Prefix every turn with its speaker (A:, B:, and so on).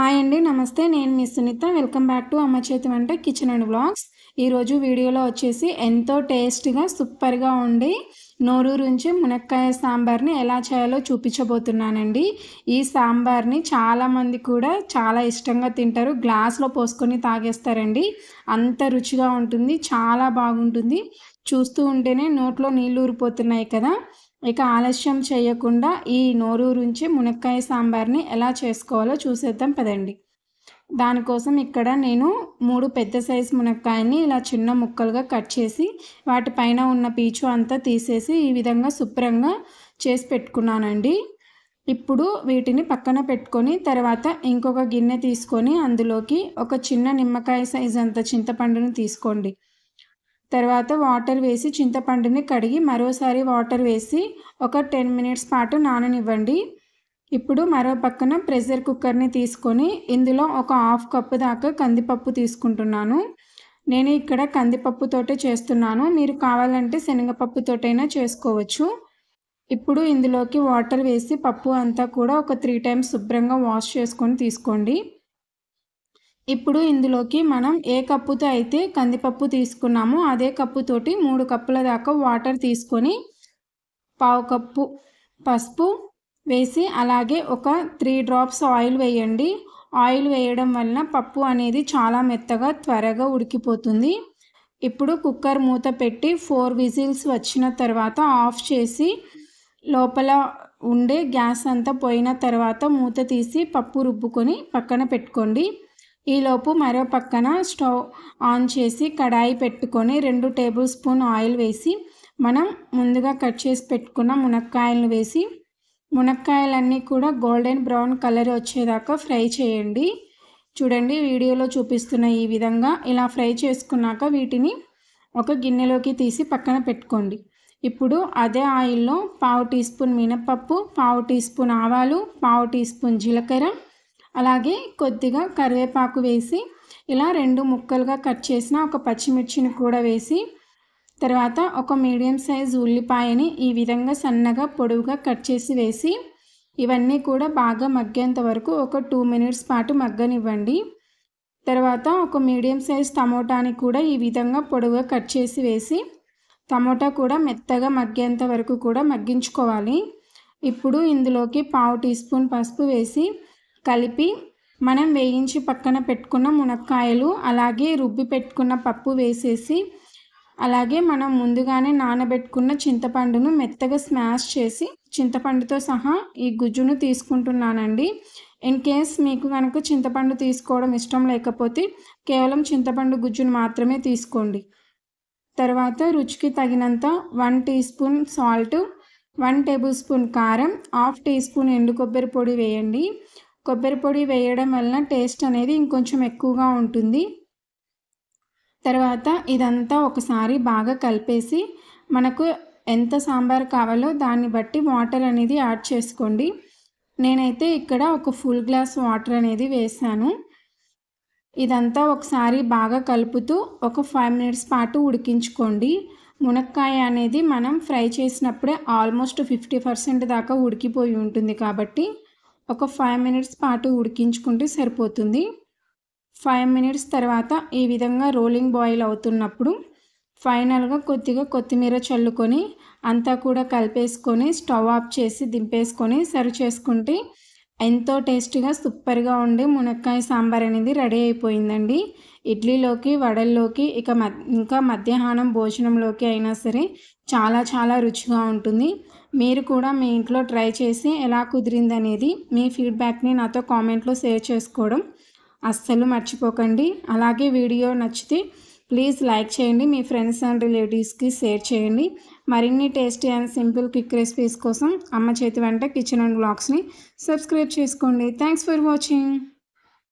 A: hi అండి నమస్తే నేను మీ సునీత వెల్కమ్ బ్యాక్ టు అమ్మ చేతి వంట కిచెన్ అండ్ బ్లాగ్స్ ఈరోజు వీడియోలో వచ్చేసి ఎంతో టేస్ట్గా సూపర్గా ఉండి నోరూరుంచి మునక్కాయ సాంబార్ని ఎలా చేయాలో చూపించబోతున్నానండి ఈ సాంబార్ని చాలామంది కూడా చాలా ఇష్టంగా తింటారు గ్లాస్లో పోసుకొని తాగేస్తారండి అంత రుచిగా ఉంటుంది చాలా బాగుంటుంది చూస్తూ ఉంటేనే నోట్లో నీళ్ళు ఊరిపోతున్నాయి కదా ఇక ఆలస్యం చేయకుండా ఈ నోరూరుంచి మునక్కాయ సాంబార్ని ఎలా చేసుకోవాలో చూసేద్దాం పదండి దానికోసం ఇక్కడ నేను మూడు పెద్ద సైజు మునక్కాయని ఇలా చిన్న ముక్కలుగా కట్ చేసి వాటిపైన ఉన్న పీచు అంతా తీసేసి ఈ విధంగా శుభ్రంగా చేసి పెట్టుకున్నానండి ఇప్పుడు వీటిని పక్కన పెట్టుకొని తర్వాత ఇంకొక గిన్నె తీసుకొని అందులోకి ఒక చిన్న నిమ్మకాయ సైజు అంత చింతపండుని తీసుకోండి తర్వాత వాటర్ వేసి చింతపండుని కడిగి మరోసారి వాటర్ వేసి ఒక టెన్ మినిట్స్ పాటు నాననివ్వండి ఇప్పుడు మరో పక్కన ప్రెషర్ కుక్కర్ని తీసుకొని ఇందులో ఒక హాఫ్ కప్పు దాకా కందిపప్పు తీసుకుంటున్నాను నేను ఇక్కడ కందిపప్పుతోటే చేస్తున్నాను మీరు కావాలంటే శనగపప్పుతోటైనా చేసుకోవచ్చు ఇప్పుడు ఇందులోకి వాటర్ వేసి పప్పు అంతా కూడా ఒక త్రీ టైమ్స్ శుభ్రంగా వాష్ చేసుకొని తీసుకోండి ఇప్పుడు ఇందులోకి మనం ఏ కప్పుతో అయితే కందిపప్పు తీసుకున్నామో అదే కప్పుతోటి మూడు కప్పుల దాకా వాటర్ తీసుకొని పావు కప్పు పసుపు వేసి అలాగే ఒక త్రీ డ్రాప్స్ ఆయిల్ వేయండి ఆయిల్ వేయడం వలన పప్పు అనేది చాలా మెత్తగా త్వరగా ఉడికిపోతుంది ఇప్పుడు కుక్కర్ మూత పెట్టి ఫోర్ విజిల్స్ వచ్చిన తర్వాత ఆఫ్ చేసి లోపల ఉండే గ్యాస్ అంతా పోయిన తర్వాత మూత తీసి పప్పు రుబ్బుకొని పక్కన పెట్టుకోండి ఈలోపు మరో పక్కన స్టవ్ ఆన్ చేసి కడాయి పెట్టుకొని రెండు టేబుల్ స్పూన్ ఆయిల్ వేసి మనం ముందుగా కట్ చేసి పెట్టుకున్న మునక్కాయలను వేసి మునక్కాయలన్నీ కూడా గోల్డెన్ బ్రౌన్ కలర్ వచ్చేదాకా ఫ్రై చేయండి చూడండి వీడియోలో చూపిస్తున్న ఈ విధంగా ఇలా ఫ్రై చేసుకున్నాక వీటిని ఒక గిన్నెలోకి తీసి పక్కన పెట్టుకోండి ఇప్పుడు అదే ఆయిల్లో పావు టీ స్పూన్ మినపప్పు పావు టీ స్పూన్ ఆవాలు పావు టీ స్పూన్ జీలకర్ర అలాగే కొద్దిగా కరివేపాకు వేసి ఇలా రెండు ముక్కలుగా కట్ చేసిన ఒక పచ్చిమిర్చిని కూడా వేసి తర్వాత ఒక మీడియం సైజ్ ఉల్లిపాయని ఈ విధంగా సన్నగా పొడవుగా కట్ చేసి వేసి ఇవన్నీ కూడా బాగా మగ్గేంత వరకు ఒక టూ మినిట్స్ పాటు మగ్గనివ్వండి తర్వాత ఒక మీడియం సైజ్ టమోటాని కూడా ఈ విధంగా పొడవుగా కట్ చేసి వేసి టమోటా కూడా మెత్తగా మగ్గేంత వరకు కూడా మగ్గించుకోవాలి ఇప్పుడు ఇందులోకి పావు టీ స్పూన్ పసుపు వేసి కలిపి మనం వేయించి పక్కన పెట్టుకున్న మునక్కాయలు అలాగే రుబ్బి పెట్టుకున్న పప్పు వేసేసి అలాగే మనం ముందుగానే నానబెట్టుకున్న చింతపండును మెత్తగా స్మాష్ చేసి చింతపండుతో సహా ఈ గుజ్జును తీసుకుంటున్నానండి ఇన్ కేస్ మీకు కనుక చింతపండు తీసుకోవడం ఇష్టం లేకపోతే కేవలం చింతపండు గుజ్జును మాత్రమే తీసుకోండి తర్వాత రుచికి తగినంత one teaspoon salt one tablespoon కారం హాఫ్ టీ స్పూన్ ఎండు కొబ్బరి పొడి వేయండి కొబ్బరి పొడి వేయడం వలన టేస్ట్ అనేది ఇంకొంచెం ఎక్కువగా ఉంటుంది తర్వాత ఇదంతా ఒకసారి బాగా కలిపేసి మనకు ఎంత సాంబార్ కావాలో దాన్ని బట్టి వాటర్ అనేది యాడ్ చేసుకోండి నేనైతే ఇక్కడ ఒక ఫుల్ గ్లాస్ వాటర్ అనేది వేసాను ఇదంతా ఒకసారి బాగా కలుపుతూ ఒక ఫైవ్ మినిట్స్ పాటు ఉడికించుకోండి మునక్కాయ అనేది మనం ఫ్రై చేసినప్పుడే ఆల్మోస్ట్ ఫిఫ్టీ పర్సెంట్ దాకా ఉడికిపోయి ఉంటుంది కాబట్టి ఒక ఫైవ్ మినిట్స్ పాటు ఉడికించుకుంటే సరిపోతుంది ఫైవ్ మినిట్స్ తర్వాత ఈ విధంగా రోలింగ్ బాయిల్ అవుతున్నప్పుడు ఫైనల్గా కొద్దిగా కొత్తిమీర చల్లుకొని అంతా కూడా కలిపేసుకొని స్టవ్ ఆఫ్ చేసి దింపేసుకొని సర్వ్ చేసుకుంటే ఎంతో టేస్టీగా సూపర్గా ఉండే మునక్కాయ సాంబార్ అనేది రెడీ అయిపోయిందండి ఇడ్లీలోకి వడల్లోకి ఇక ఇంకా మధ్యాహ్నం భోజనంలోకి అయినా సరే చాలా చాలా రుచిగా ఉంటుంది మీరు కూడా మీ ఇంట్లో ట్రై చేసి ఎలా కుదిరిందనేది మీ ఫీడ్బ్యాక్ని నాతో కామెంట్లో షేర్ చేసుకోవడం అస్సలు మర్చిపోకండి అలాగే వీడియో నచ్చితే ప్లీజ్ లైక్ చేయండి మీ ఫ్రెండ్స్ అండ్ రిలేటివ్స్కి షేర్ చేయండి మరిన్ని tasty and simple quick recipes కోసం అమ్మ చేతి వెంట కిచెన్ అండ్ బ్లాగ్స్ని సబ్స్క్రైబ్ చేసుకోండి థ్యాంక్స్ ఫర్ వాచింగ్